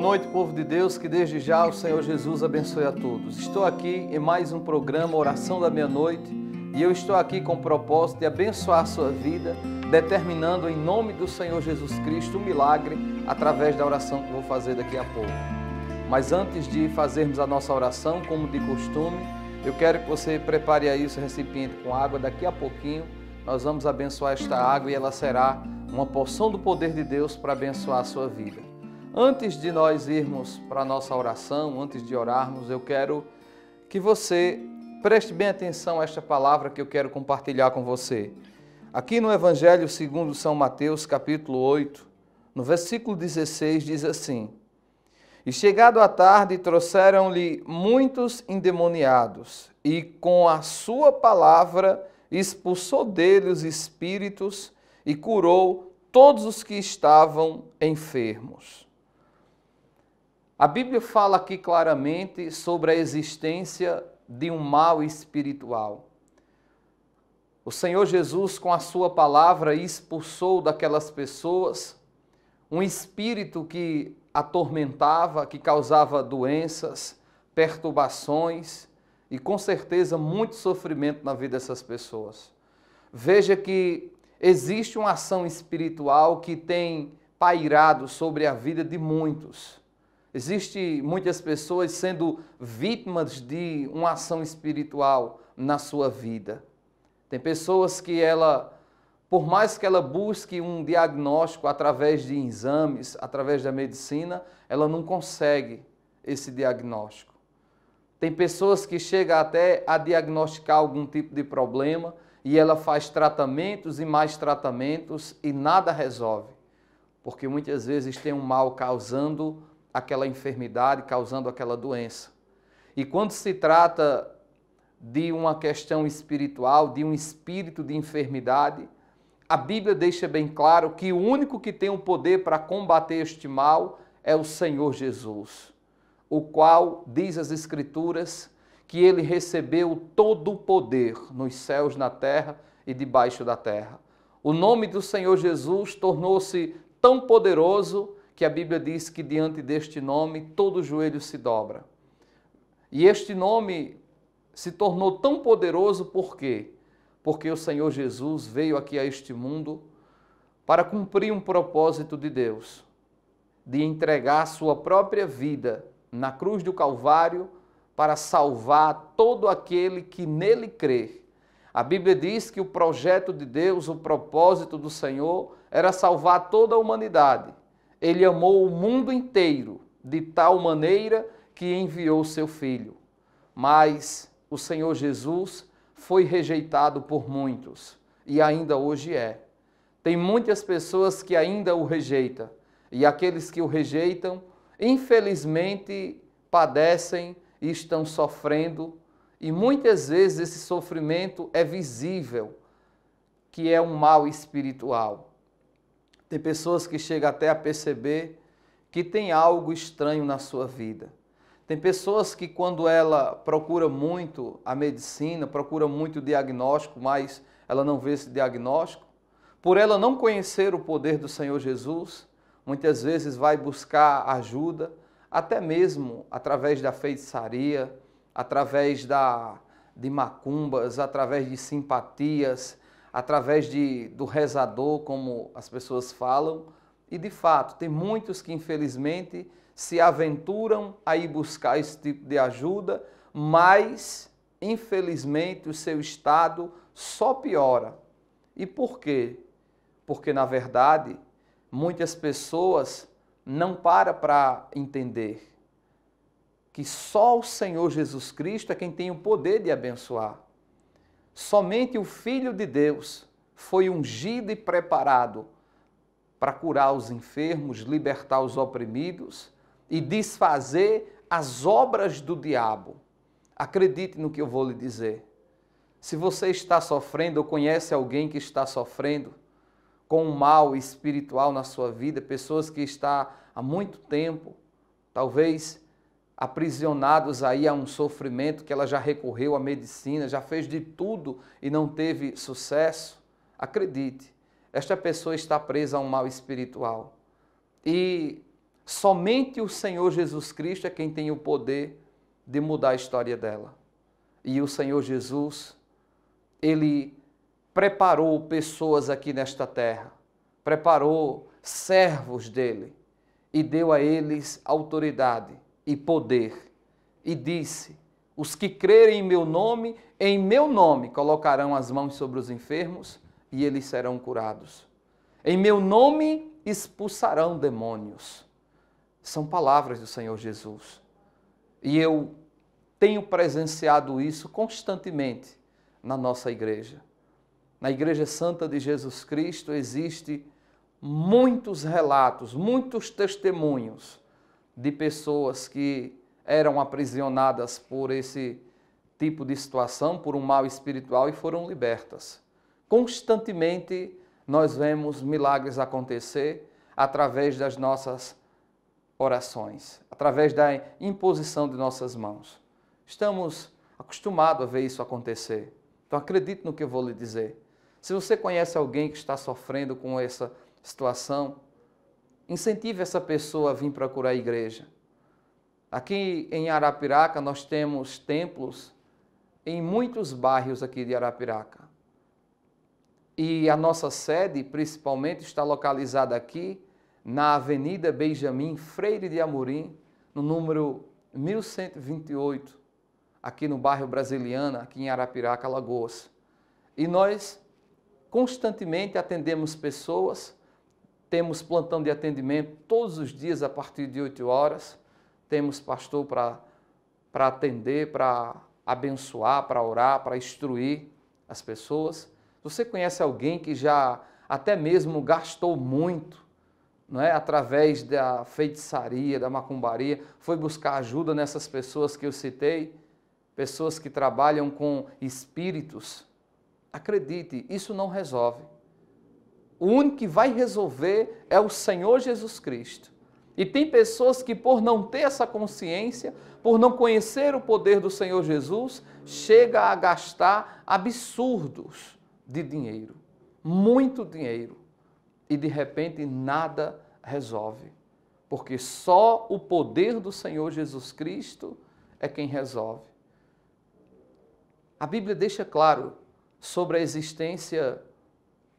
Boa noite, povo de Deus, que desde já o Senhor Jesus abençoe a todos. Estou aqui em mais um programa Oração da Meia-Noite e eu estou aqui com o propósito de abençoar a sua vida, determinando em nome do Senhor Jesus Cristo o um milagre através da oração que vou fazer daqui a pouco. Mas antes de fazermos a nossa oração, como de costume, eu quero que você prepare aí o seu recipiente com água. Daqui a pouquinho nós vamos abençoar esta água e ela será uma porção do poder de Deus para abençoar a sua vida. Antes de nós irmos para a nossa oração, antes de orarmos, eu quero que você preste bem atenção a esta palavra que eu quero compartilhar com você. Aqui no Evangelho segundo São Mateus, capítulo 8, no versículo 16, diz assim: E chegado à tarde, trouxeram-lhe muitos endemoniados, e com a sua palavra expulsou dele os espíritos e curou todos os que estavam enfermos. A Bíblia fala aqui claramente sobre a existência de um mal espiritual. O Senhor Jesus, com a sua palavra, expulsou daquelas pessoas um espírito que atormentava, que causava doenças, perturbações e, com certeza, muito sofrimento na vida dessas pessoas. Veja que existe uma ação espiritual que tem pairado sobre a vida de muitos. Existem muitas pessoas sendo vítimas de uma ação espiritual na sua vida. Tem pessoas que ela, por mais que ela busque um diagnóstico através de exames, através da medicina, ela não consegue esse diagnóstico. Tem pessoas que chegam até a diagnosticar algum tipo de problema e ela faz tratamentos e mais tratamentos e nada resolve. Porque muitas vezes tem um mal causando aquela enfermidade, causando aquela doença. E quando se trata de uma questão espiritual, de um espírito de enfermidade, a Bíblia deixa bem claro que o único que tem o poder para combater este mal é o Senhor Jesus, o qual, diz as Escrituras, que ele recebeu todo o poder nos céus, na terra e debaixo da terra. O nome do Senhor Jesus tornou-se tão poderoso que a Bíblia diz que diante deste nome todo joelho se dobra. E este nome se tornou tão poderoso por quê? Porque o Senhor Jesus veio aqui a este mundo para cumprir um propósito de Deus, de entregar sua própria vida na cruz do Calvário para salvar todo aquele que nele crê. A Bíblia diz que o projeto de Deus, o propósito do Senhor, era salvar toda a humanidade ele amou o mundo inteiro de tal maneira que enviou seu filho. Mas o Senhor Jesus foi rejeitado por muitos e ainda hoje é. Tem muitas pessoas que ainda o rejeitam e aqueles que o rejeitam, infelizmente, padecem e estão sofrendo e muitas vezes esse sofrimento é visível, que é um mal espiritual. Tem pessoas que chegam até a perceber que tem algo estranho na sua vida. Tem pessoas que quando ela procura muito a medicina, procura muito o diagnóstico, mas ela não vê esse diagnóstico, por ela não conhecer o poder do Senhor Jesus, muitas vezes vai buscar ajuda, até mesmo através da feitiçaria, através da, de macumbas, através de simpatias, através de, do rezador, como as pessoas falam. E de fato, tem muitos que infelizmente se aventuram a ir buscar esse tipo de ajuda, mas infelizmente o seu estado só piora. E por quê? Porque na verdade muitas pessoas não param para entender que só o Senhor Jesus Cristo é quem tem o poder de abençoar. Somente o Filho de Deus foi ungido e preparado para curar os enfermos, libertar os oprimidos e desfazer as obras do diabo. Acredite no que eu vou lhe dizer. Se você está sofrendo ou conhece alguém que está sofrendo com um mal espiritual na sua vida, pessoas que está há muito tempo, talvez aprisionados aí a um sofrimento que ela já recorreu à medicina, já fez de tudo e não teve sucesso, acredite, esta pessoa está presa a um mal espiritual. E somente o Senhor Jesus Cristo é quem tem o poder de mudar a história dela. E o Senhor Jesus, ele preparou pessoas aqui nesta terra, preparou servos dele e deu a eles autoridade e poder. E disse: Os que crerem em meu nome, em meu nome colocarão as mãos sobre os enfermos e eles serão curados. Em meu nome expulsarão demônios. São palavras do Senhor Jesus. E eu tenho presenciado isso constantemente na nossa igreja. Na Igreja Santa de Jesus Cristo existe muitos relatos, muitos testemunhos de pessoas que eram aprisionadas por esse tipo de situação, por um mal espiritual e foram libertas. Constantemente nós vemos milagres acontecer através das nossas orações, através da imposição de nossas mãos. Estamos acostumados a ver isso acontecer. Então acredite no que eu vou lhe dizer. Se você conhece alguém que está sofrendo com essa situação, Incentive essa pessoa a vir procurar a igreja. Aqui em Arapiraca nós temos templos em muitos bairros aqui de Arapiraca. E a nossa sede, principalmente, está localizada aqui na Avenida Benjamin Freire de Amorim, no número 1128, aqui no bairro Brasiliana, aqui em Arapiraca, Lagoas. E nós constantemente atendemos pessoas temos plantão de atendimento todos os dias a partir de 8 horas. Temos pastor para atender, para abençoar, para orar, para instruir as pessoas. Você conhece alguém que já até mesmo gastou muito, não é? Através da feitiçaria, da macumbaria, foi buscar ajuda nessas pessoas que eu citei, pessoas que trabalham com espíritos. Acredite, isso não resolve. O único que vai resolver é o Senhor Jesus Cristo. E tem pessoas que, por não ter essa consciência, por não conhecer o poder do Senhor Jesus, chega a gastar absurdos de dinheiro, muito dinheiro, e de repente nada resolve. Porque só o poder do Senhor Jesus Cristo é quem resolve. A Bíblia deixa claro sobre a existência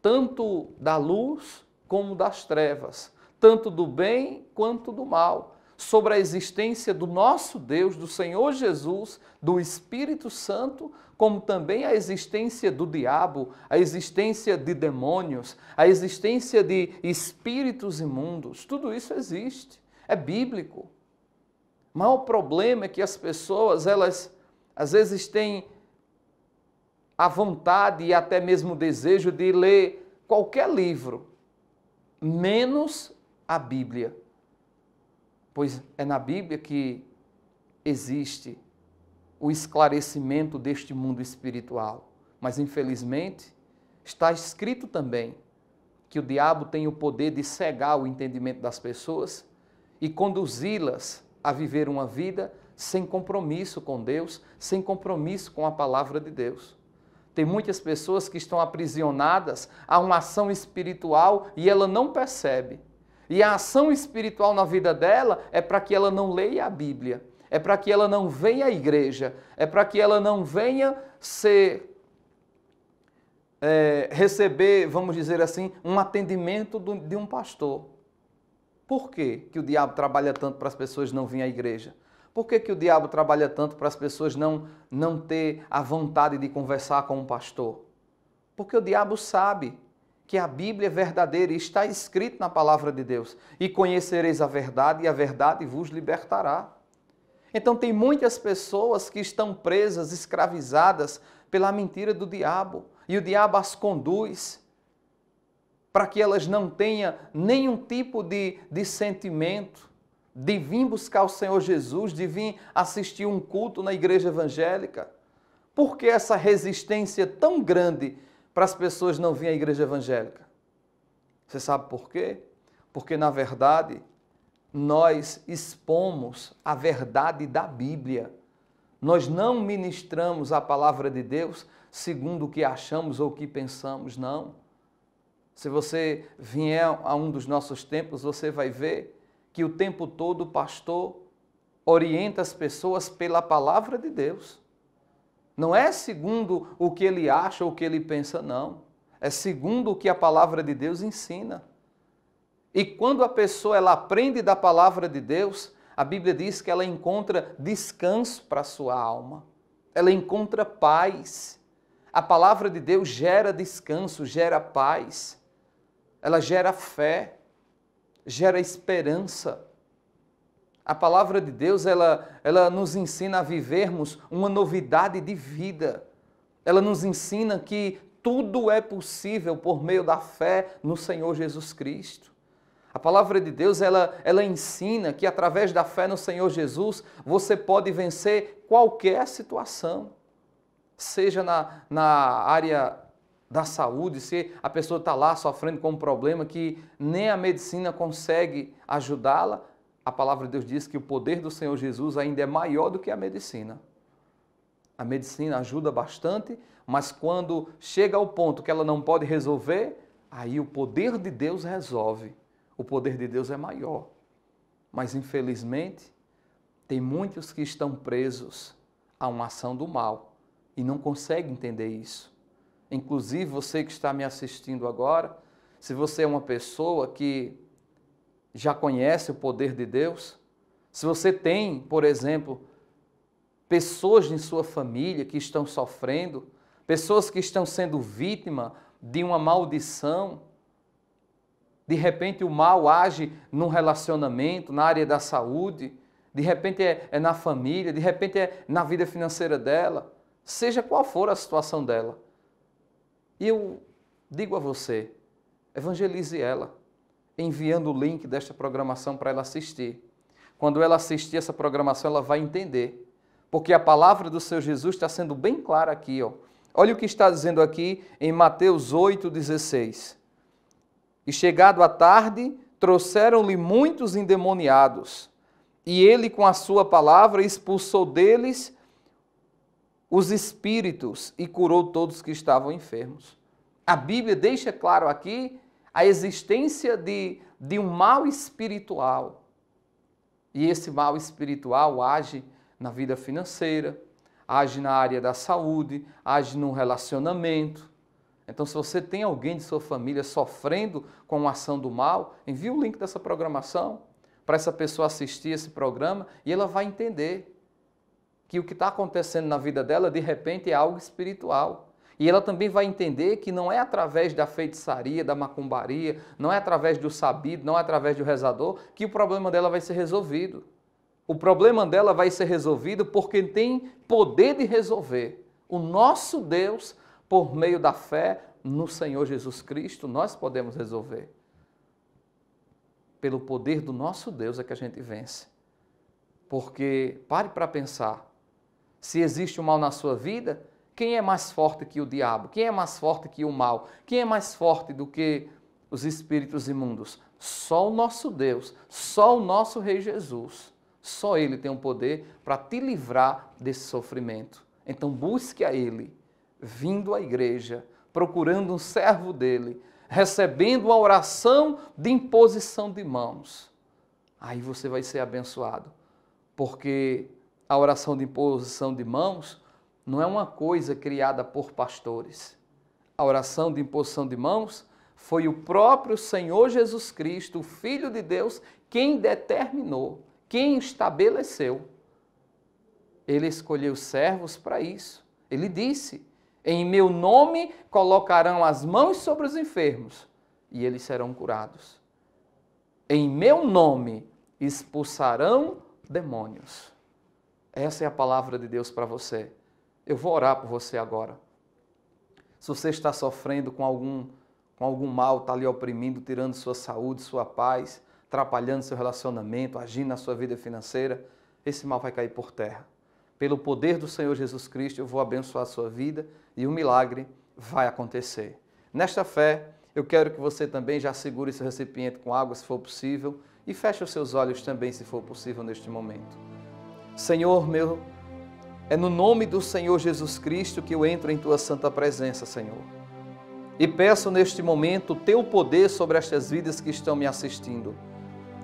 tanto da luz como das trevas, tanto do bem quanto do mal, sobre a existência do nosso Deus, do Senhor Jesus, do Espírito Santo, como também a existência do diabo, a existência de demônios, a existência de espíritos imundos. Tudo isso existe, é bíblico. Mas o problema é que as pessoas, elas às vezes têm a vontade e até mesmo o desejo de ler qualquer livro, menos a Bíblia. Pois é na Bíblia que existe o esclarecimento deste mundo espiritual. Mas, infelizmente, está escrito também que o diabo tem o poder de cegar o entendimento das pessoas e conduzi-las a viver uma vida sem compromisso com Deus, sem compromisso com a palavra de Deus. Tem muitas pessoas que estão aprisionadas a uma ação espiritual e ela não percebe. E a ação espiritual na vida dela é para que ela não leia a Bíblia, é para que ela não venha à igreja, é para que ela não venha ser. É, receber, vamos dizer assim, um atendimento do, de um pastor. Por que, que o diabo trabalha tanto para as pessoas não virem à igreja? Por que, que o diabo trabalha tanto para as pessoas não, não ter a vontade de conversar com um pastor? Porque o diabo sabe que a Bíblia é verdadeira e está escrito na palavra de Deus. E conhecereis a verdade, e a verdade vos libertará. Então, tem muitas pessoas que estão presas, escravizadas pela mentira do diabo. E o diabo as conduz para que elas não tenham nenhum tipo de, de sentimento, de vir buscar o Senhor Jesus, de vir assistir um culto na igreja evangélica? Por que essa resistência tão grande para as pessoas não virem à igreja evangélica? Você sabe por quê? Porque, na verdade, nós expomos a verdade da Bíblia. Nós não ministramos a palavra de Deus segundo o que achamos ou o que pensamos, não. Se você vier a um dos nossos templos, você vai ver que o tempo todo o pastor orienta as pessoas pela palavra de Deus. Não é segundo o que ele acha ou o que ele pensa, não. É segundo o que a palavra de Deus ensina. E quando a pessoa ela aprende da palavra de Deus, a Bíblia diz que ela encontra descanso para a sua alma. Ela encontra paz. A palavra de Deus gera descanso, gera paz. Ela gera fé gera esperança. A palavra de Deus, ela, ela nos ensina a vivermos uma novidade de vida. Ela nos ensina que tudo é possível por meio da fé no Senhor Jesus Cristo. A palavra de Deus, ela, ela ensina que através da fé no Senhor Jesus, você pode vencer qualquer situação. Seja na, na área da saúde, se a pessoa está lá sofrendo com um problema que nem a medicina consegue ajudá-la, a palavra de Deus diz que o poder do Senhor Jesus ainda é maior do que a medicina. A medicina ajuda bastante, mas quando chega ao ponto que ela não pode resolver, aí o poder de Deus resolve. O poder de Deus é maior. Mas infelizmente, tem muitos que estão presos a uma ação do mal e não conseguem entender isso inclusive você que está me assistindo agora, se você é uma pessoa que já conhece o poder de Deus, se você tem, por exemplo, pessoas em sua família que estão sofrendo, pessoas que estão sendo vítima de uma maldição, de repente o mal age num relacionamento, na área da saúde, de repente é, é na família, de repente é na vida financeira dela, seja qual for a situação dela. E eu digo a você, evangelize ela, enviando o link desta programação para ela assistir. Quando ela assistir essa programação, ela vai entender, porque a palavra do seu Jesus está sendo bem clara aqui, ó. Olha o que está dizendo aqui em Mateus 8:16. E chegado à tarde, trouxeram-lhe muitos endemoniados, e ele com a sua palavra expulsou deles os espíritos e curou todos que estavam enfermos. A Bíblia deixa claro aqui a existência de, de um mal espiritual. E esse mal espiritual age na vida financeira, age na área da saúde, age no relacionamento. Então, se você tem alguém de sua família sofrendo com a ação do mal, envie o link dessa programação para essa pessoa assistir esse programa e ela vai entender que o que está acontecendo na vida dela de repente é algo espiritual. E ela também vai entender que não é através da feitiçaria, da macumbaria, não é através do sabido, não é através do rezador que o problema dela vai ser resolvido. O problema dela vai ser resolvido porque tem poder de resolver. O nosso Deus, por meio da fé no Senhor Jesus Cristo, nós podemos resolver. Pelo poder do nosso Deus é que a gente vence. Porque, pare para pensar, se existe o mal na sua vida, quem é mais forte que o diabo? Quem é mais forte que o mal? Quem é mais forte do que os espíritos imundos? Só o nosso Deus, só o nosso Rei Jesus. Só Ele tem o poder para te livrar desse sofrimento. Então busque a Ele, vindo à igreja, procurando um servo dele, recebendo a oração de imposição de mãos. Aí você vai ser abençoado, porque a oração de imposição de mãos não é uma coisa criada por pastores. A oração de imposição de mãos foi o próprio Senhor Jesus Cristo, o Filho de Deus, quem determinou, quem estabeleceu. Ele escolheu servos para isso. Ele disse: Em meu nome colocarão as mãos sobre os enfermos e eles serão curados. Em meu nome expulsarão demônios. Essa é a palavra de Deus para você. Eu vou orar por você agora. Se você está sofrendo com algum, com algum mal, está ali oprimindo, tirando sua saúde, sua paz, atrapalhando seu relacionamento, agindo na sua vida financeira, esse mal vai cair por terra. Pelo poder do Senhor Jesus Cristo, eu vou abençoar a sua vida e o um milagre vai acontecer. Nesta fé, eu quero que você também já segure seu recipiente com água, se for possível, e feche os seus olhos também, se for possível, neste momento. Senhor meu, é no nome do Senhor Jesus Cristo que eu entro em tua santa presença, Senhor. E peço neste momento o teu poder sobre estas vidas que estão me assistindo.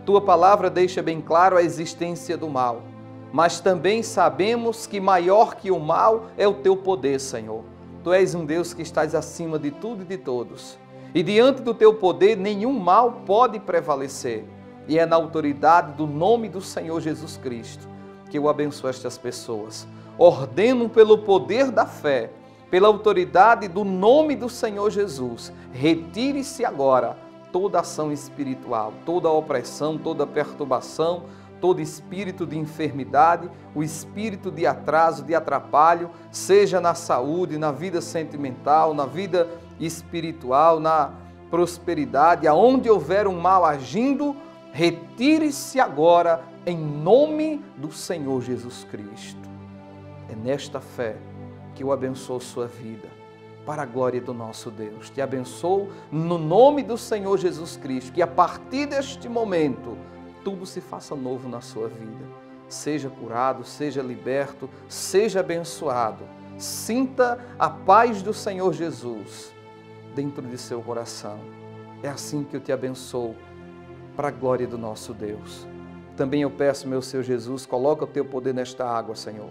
Tua palavra deixa bem claro a existência do mal, mas também sabemos que maior que o mal é o teu poder, Senhor. Tu és um Deus que estás acima de tudo e de todos. E diante do teu poder, nenhum mal pode prevalecer. E é na autoridade do nome do Senhor Jesus Cristo que o abençoe estas pessoas. Ordeno pelo poder da fé, pela autoridade do nome do Senhor Jesus, retire-se agora toda ação espiritual, toda opressão, toda perturbação, todo espírito de enfermidade, o espírito de atraso, de atrapalho, seja na saúde, na vida sentimental, na vida espiritual, na prosperidade, aonde houver um mal agindo, Retire-se agora em nome do Senhor Jesus Cristo. É nesta fé que eu abençoo sua vida, para a glória do nosso Deus. Te abençoo no nome do Senhor Jesus Cristo, que a partir deste momento tudo se faça novo na sua vida. Seja curado, seja liberto, seja abençoado. Sinta a paz do Senhor Jesus dentro de seu coração. É assim que eu te abençoo para a glória do nosso Deus. Também eu peço, meu Senhor Jesus, coloca o teu poder nesta água, Senhor.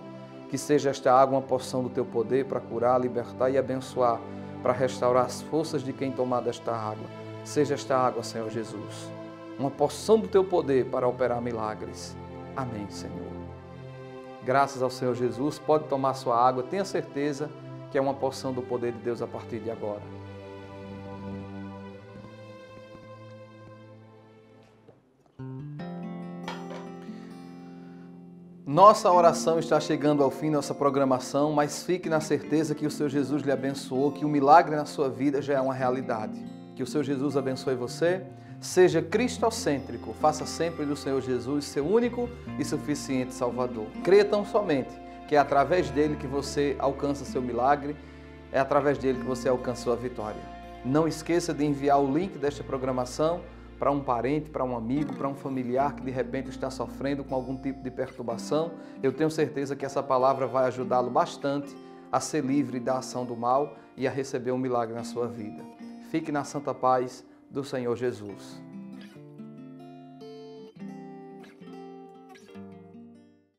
Que seja esta água uma porção do teu poder para curar, libertar e abençoar, para restaurar as forças de quem tomar desta água. Seja esta água, Senhor Jesus, uma porção do teu poder para operar milagres. Amém, Senhor. Graças ao Senhor Jesus, pode tomar sua água, tenha certeza que é uma porção do poder de Deus a partir de agora. Nossa oração está chegando ao fim, nossa programação, mas fique na certeza que o Senhor Jesus lhe abençoou, que o milagre na sua vida já é uma realidade. Que o Senhor Jesus abençoe você. Seja cristocêntrico, faça sempre do Senhor Jesus seu único e suficiente Salvador. Creia tão somente que é através dele que você alcança seu milagre, é através dele que você alcança sua vitória. Não esqueça de enviar o link desta programação para um parente, para um amigo, para um familiar que de repente está sofrendo com algum tipo de perturbação, eu tenho certeza que essa palavra vai ajudá-lo bastante a ser livre da ação do mal e a receber um milagre na sua vida. Fique na santa paz do Senhor Jesus.